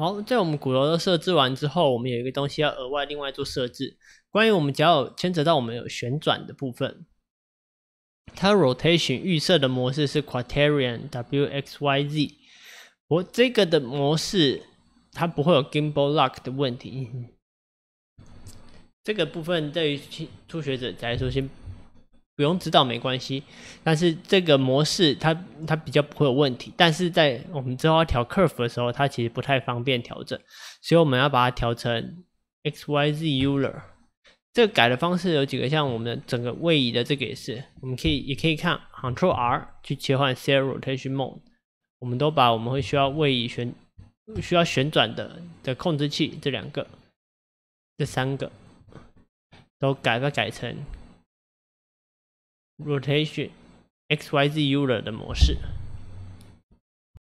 好，在我们鼓楼的设置完之后，我们有一个东西要额外另外做设置。关于我们只要牵扯到我们有旋转的部分，它 rotation 预设的模式是 quaternion w x y z。我这个的模式它不会有 gimbal lock 的问题。这个部分对于初学者来说，先。不用知道没关系，但是这个模式它它比较不会有问题，但是在我们之后要调 curve 的时候，它其实不太方便调整，所以我们要把它调成 x y z euler。这个改的方式有几个，像我们的整个位移的这个也是，我们可以也可以看 c t r l r 去切换 cell rotation mode。我们都把我们会需要位移旋需要旋转的的控制器这两个这三个都改，个改成。rotation XYZ u l e r 的模式。